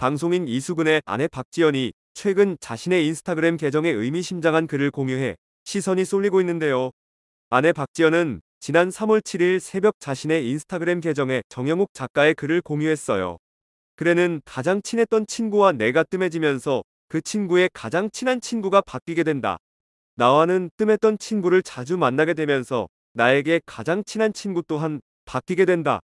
방송인 이수근의 아내 박지연이 최근 자신의 인스타그램 계정에 의미심장한 글을 공유해 시선이 쏠리고 있는데요. 아내 박지연은 지난 3월 7일 새벽 자신의 인스타그램 계정에 정영욱 작가의 글을 공유했어요. 글에는 가장 친했던 친구와 내가 뜸해지면서 그 친구의 가장 친한 친구가 바뀌게 된다. 나와는 뜸했던 친구를 자주 만나게 되면서 나에게 가장 친한 친구 또한 바뀌게 된다.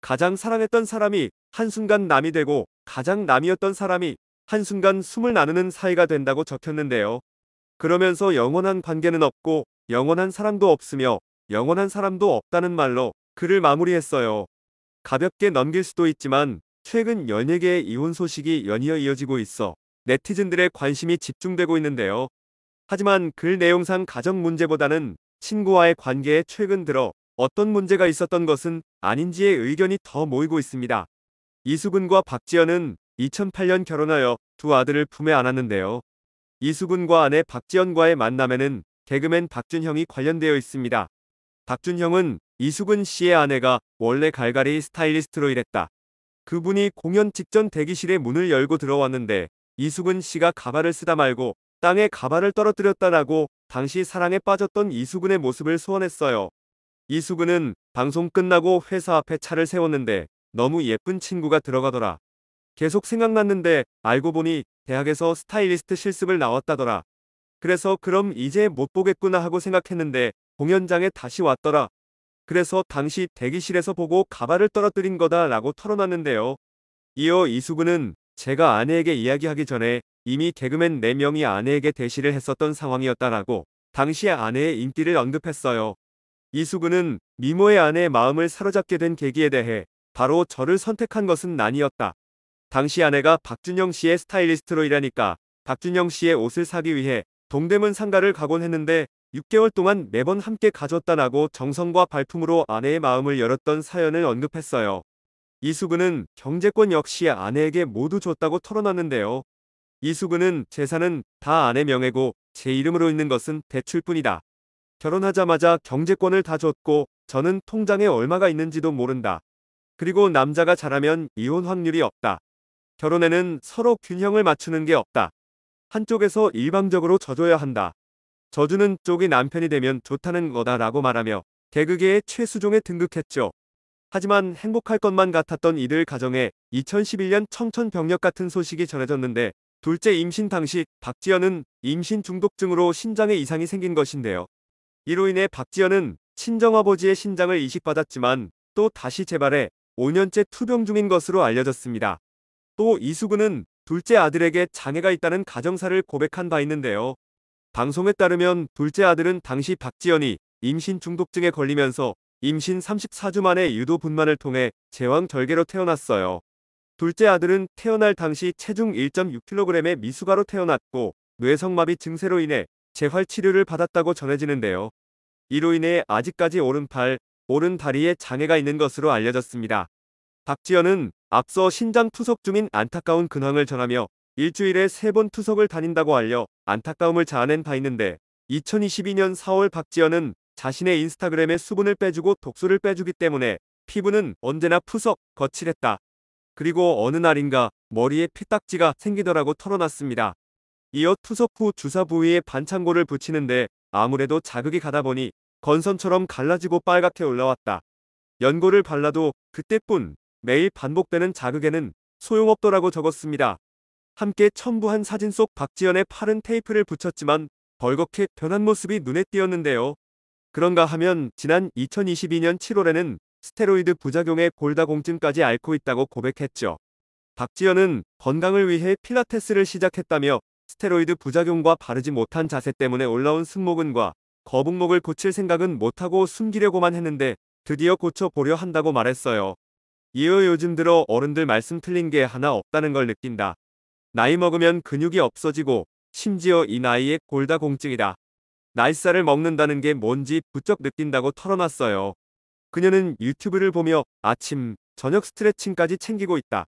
가장 사랑했던 사람이 한순간 남이 되고 가장 남이었던 사람이 한순간 숨을 나누는 사이가 된다고 적혔는데요. 그러면서 영원한 관계는 없고 영원한 사람도 없으며 영원한 사람도 없다는 말로 글을 마무리했어요. 가볍게 넘길 수도 있지만 최근 연예계의 이혼 소식이 연이어 이어지고 있어 네티즌들의 관심이 집중되고 있는데요. 하지만 글 내용상 가정 문제보다는 친구와의 관계에 최근 들어 어떤 문제가 있었던 것은 아닌지의 의견이 더 모이고 있습니다. 이수근과 박지연은 2008년 결혼하여 두 아들을 품에 안았는데요. 이수근과 아내 박지연과의 만남에는 개그맨 박준형이 관련되어 있습니다. 박준형은 이수근 씨의 아내가 원래 갈갈이 스타일리스트로 일했다. 그분이 공연 직전 대기실에 문을 열고 들어왔는데 이수근 씨가 가발을 쓰다 말고 땅에 가발을 떨어뜨렸다라고 당시 사랑에 빠졌던 이수근의 모습을 소원했어요. 이수근은 방송 끝나고 회사 앞에 차를 세웠는데 너무 예쁜 친구가 들어가더라. 계속 생각났는데 알고 보니 대학에서 스타일리스트 실습을 나왔다더라. 그래서 그럼 이제 못 보겠구나 하고 생각했는데 공연장에 다시 왔더라. 그래서 당시 대기실에서 보고 가발을 떨어뜨린 거다 라고 털어놨는데요. 이어 이수근은 제가 아내에게 이야기하기 전에 이미 개그맨 4명이 아내에게 대시를 했었던 상황이었다라고 당시 아내의 인기를 언급했어요. 이수근은 미모의 아내의 마음을 사로잡게 된 계기에 대해 바로 저를 선택한 것은 아니었다 당시 아내가 박준영 씨의 스타일리스트로 일하니까 박준영 씨의 옷을 사기 위해 동대문 상가를 가곤 했는데 6개월 동안 매번 함께 가졌다라고 정성과 발품으로 아내의 마음을 열었던 사연을 언급했어요. 이수근은 경제권 역시 아내에게 모두 줬다고 털어놨는데요. 이수근은 재산은 다 아내 명예고 제 이름으로 있는 것은 대출뿐이다. 결혼하자마자 경제권을 다 줬고 저는 통장에 얼마가 있는지도 모른다. 그리고 남자가 잘하면 이혼 확률이 없다. 결혼에는 서로 균형을 맞추는 게 없다. 한쪽에서 일방적으로 져줘야 한다. 져주는 쪽이 남편이 되면 좋다는 거다 라고 말하며 개그계의 최수종에 등극했죠. 하지만 행복할 것만 같았던 이들 가정에 2011년 청천벽력 같은 소식이 전해졌는데 둘째 임신 당시 박지연은 임신 중독증으로 신장에 이상이 생긴 것인데요. 이로 인해 박지연은 친정아버지의 신장을 이식받았지만 또 다시 재발해 5년째 투병 중인 것으로 알려졌습니다. 또 이수근은 둘째 아들에게 장애가 있다는 가정사를 고백한 바 있는데요. 방송에 따르면 둘째 아들은 당시 박지연이 임신 중독증에 걸리면서 임신 34주 만에 유도 분만을 통해 제왕절개로 태어났어요. 둘째 아들은 태어날 당시 체중 1.6kg의 미숙아로 태어났고 뇌성마비 증세로 인해 재활 치료를 받았다고 전해지는데요. 이로 인해 아직까지 오른팔, 오른 다리에 장애가 있는 것으로 알려졌습니다. 박지현은 앞서 신장 투석 중인 안타까운 근황을 전하며 일주일에 세 번 투석을 다닌다고 알려 안타까움을 자아낸 바 있는데 2022년 4월 박지현은 자신의 인스타그램에 수분을 빼주고 독소를 빼주기 때문에 피부는 언제나 푸석, 거칠했다. 그리고 어느 날인가 머리에 피딱지가 생기더라고 털어놨습니다. 이어 투석 후 주사 부위에 반창고를 붙이는데 아무래도 자극이 가다 보니 건선처럼 갈라지고 빨갛게 올라왔다. 연고를 발라도 그때뿐 매일 반복되는 자극에는 소용없더라고 적었습니다. 함께 첨부한 사진 속 박지연의 파른 테이프를 붙였지만 벌겋게 변한 모습이 눈에 띄었는데요. 그런가 하면 지난 2022년 7월에는 스테로이드 부작용의 골다공증까지 앓고 있다고 고백했죠. 박지연은 건강을 위해 필라테스를 시작했다며 스테로이드 부작용과 바르지 못한 자세 때문에 올라온 승모근과 거북목을 고칠 생각은 못하고 숨기려고만 했는데 드디어 고쳐보려 한다고 말했어요. 이어 요즘 들어 어른들 말씀 틀린 게 하나 없다는 걸 느낀다. 나이 먹으면 근육이 없어지고 심지어 이 나이에 골다공증이다. 날이살을 먹는다는 게 뭔지 부쩍 느낀다고 털어놨어요. 그녀는 유튜브를 보며 아침, 저녁 스트레칭까지 챙기고 있다.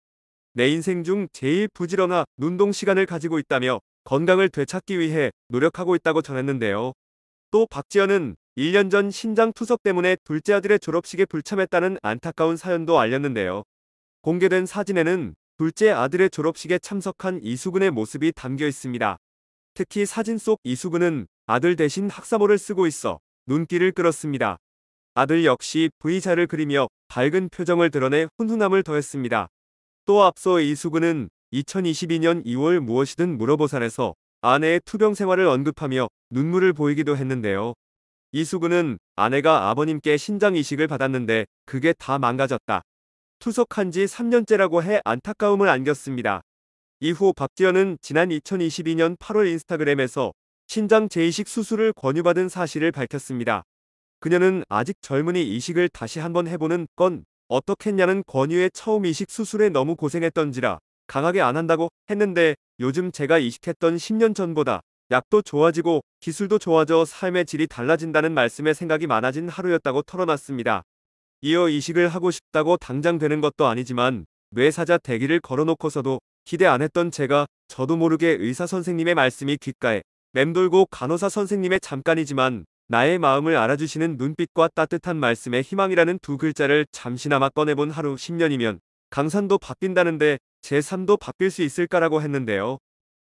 내 인생 중 제일 부지런한 운동 시간을 가지고 있다며 건강을 되찾기 위해 노력하고 있다고 전했는데요. 또박지연은 1년 전 신장 투석 때문에 둘째 아들의 졸업식에 불참했다는 안타까운 사연도 알렸는데요. 공개된 사진에는 둘째 아들의 졸업식에 참석한 이수근의 모습이 담겨 있습니다. 특히 사진 속 이수근은 아들 대신 학사모를 쓰고 있어 눈길을 끌었습니다. 아들 역시 V자를 그리며 밝은 표정을 드러내 훈훈함을 더했습니다. 또 앞서 이수근은 2022년 2월 무엇이든 물어보살에서 아내의 투병 생활을 언급하며 눈물을 보이기도 했는데요. 이수근은 아내가 아버님께 신장 이식을 받았는데 그게 다 망가졌다. 투석한 지 3년째라고 해 안타까움을 안겼습니다. 이후 박지연은 지난 2022년 8월 인스타그램에서 신장 재이식 수술을 권유받은 사실을 밝혔습니다. 그녀는 아직 젊은이 이식을 다시 한번 해보는 건 어떻겠냐는 권유의 처음 이식 수술에 너무 고생했던지라 강하게 안 한다고 했는데 요즘 제가 이식했던 10년 전보다 약도 좋아지고 기술도 좋아져 삶의 질이 달라진다는 말씀에 생각이 많아진 하루였다고 털어놨습니다. 이어 이식을 하고 싶다고 당장 되는 것도 아니지만 뇌사자 대기를 걸어놓고서도 기대 안 했던 제가 저도 모르게 의사 선생님의 말씀이 귓가에 맴돌고 간호사 선생님의 잠깐이지만 나의 마음을 알아주시는 눈빛과 따뜻한 말씀의 희망이라는 두 글자를 잠시나마 꺼내본 하루 10년이면 강산도 바뀐다는데 제 삶도 바뀔 수 있을까라고 했는데요.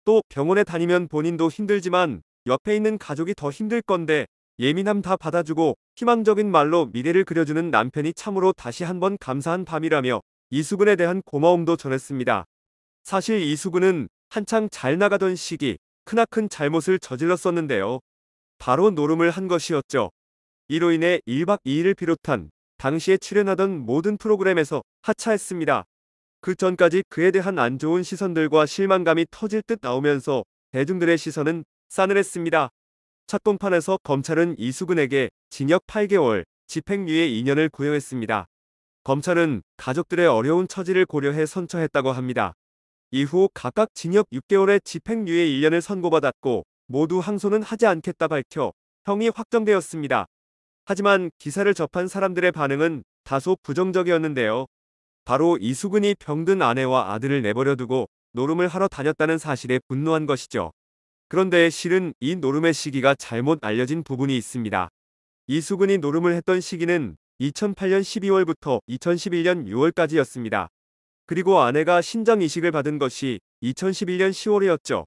또 병원에 다니면 본인도 힘들지만 옆에 있는 가족이 더 힘들 건데 예민함 다 받아주고 희망적인 말로 미래를 그려주는 남편이 참으로 다시 한 번 감사한 밤이라며 이수근에 대한 고마움도 전했습니다. 사실 이수근은 한창 잘 나가던 시기 크나큰 잘못을 저질렀었는데요. 바로 노름을 한 것이었죠. 이로 인해 1박 2일을 비롯한 당시에 출연하던 모든 프로그램에서 하차했습니다. 그 전까지 그에 대한 안 좋은 시선들과 실망감이 터질 듯 나오면서 대중들의 시선은 싸늘했습니다. 첫 공판에서 검찰은 이수근에게 징역 8개월, 집행유예 2년을 구형했습니다. 검찰은 가족들의 어려운 처지를 고려해 선처했다고 합니다. 이후 각각 징역 6개월에 집행유예 1년을 선고받았고 모두 항소는 하지 않겠다 밝혀 형이 확정되었습니다. 하지만 기사를 접한 사람들의 반응은 다소 부정적이었는데요. 바로 이수근이 병든 아내와 아들을 내버려 두고 노름을 하러 다녔다는 사실에 분노한 것이죠. 그런데 실은 이 노름의 시기가 잘못 알려진 부분이 있습니다. 이수근이 노름을 했던 시기는 2008년 12월부터 2011년 6월까지였습니다. 그리고 아내가 신장 이식을 받은 것이 2011년 10월이었죠.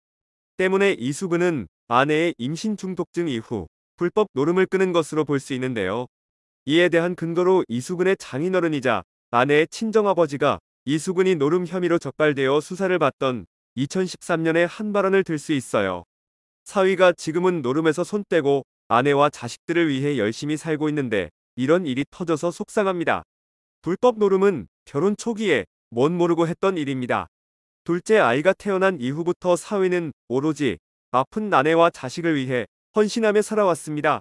때문에 이수근은 아내의 임신 중독증 이후 불법 노름을 끄는 것으로 볼 수 있는데요. 이에 대한 근거로 이수근의 장인어른이자 아내의 친정아버지가 이수근이 노름 혐의로 적발되어 수사를 받던 2013년에 한 발언을 들 수 있어요. 사위가 지금은 노름에서 손 떼고 아내와 자식들을 위해 열심히 살고 있는데 이런 일이 터져서 속상합니다. 불법 노름은 결혼 초기에 뭔 모르고 했던 일입니다. 둘째 아이가 태어난 이후부터 사위는 오로지 아픈 아내와 자식을 위해 헌신하며 살아왔습니다.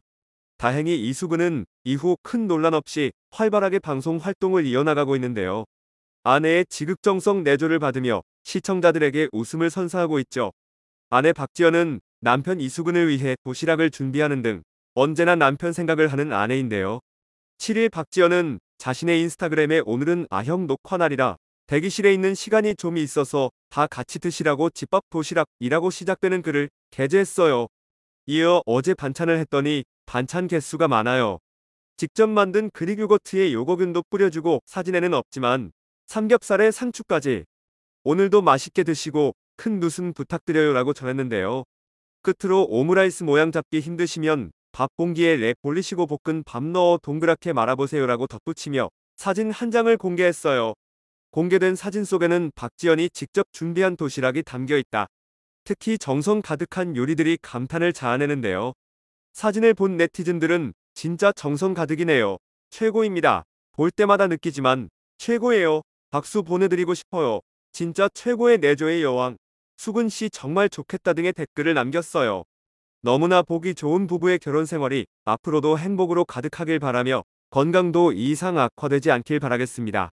다행히 이수근은 이후 큰 논란 없이 활발하게 방송 활동을 이어나가고 있는데요. 아내의 지극정성 내조를 받으며 시청자들에게 웃음을 선사하고 있죠. 아내 박지연은 남편 이수근을 위해 도시락을 준비하는 등 언제나 남편 생각을 하는 아내인데요. 7일 박지연은 자신의 인스타그램에 오늘은 아형 녹화날이라 대기실에 있는 시간이 좀 있어서 다 같이 드시라고 집밥 도시락이라고 시작되는 글을 게재했어요. 이어 어제 반찬을 했더니 반찬 개수가 많아요. 직접 만든 그릭 요거트에 요거균도 뿌려주고 사진에는 없지만 삼겹살에 상추까지 오늘도 맛있게 드시고 큰 누순 부탁드려요 라고 전했는데요. 끝으로 오므라이스 모양 잡기 힘드시면 밥 공기에 랩 올리시고 볶은 밥 넣어 동그랗게 말아보세요 라고 덧붙이며 사진 한 장을 공개했어요. 공개된 사진 속에는 박지연이 직접 준비한 도시락이 담겨 있다. 특히 정성 가득한 요리들이 감탄을 자아내는데요. 사진을 본 네티즌들은 진짜 정성 가득이네요. 최고입니다. 볼 때마다 느끼지만 최고예요. 박수 보내드리고 싶어요. 진짜 최고의 내조의 여왕. 수근 씨 정말 좋겠다 등의 댓글을 남겼어요. 너무나 보기 좋은 부부의 결혼 생활이 앞으로도 행복으로 가득하길 바라며 건강도 이상 악화되지 않길 바라겠습니다.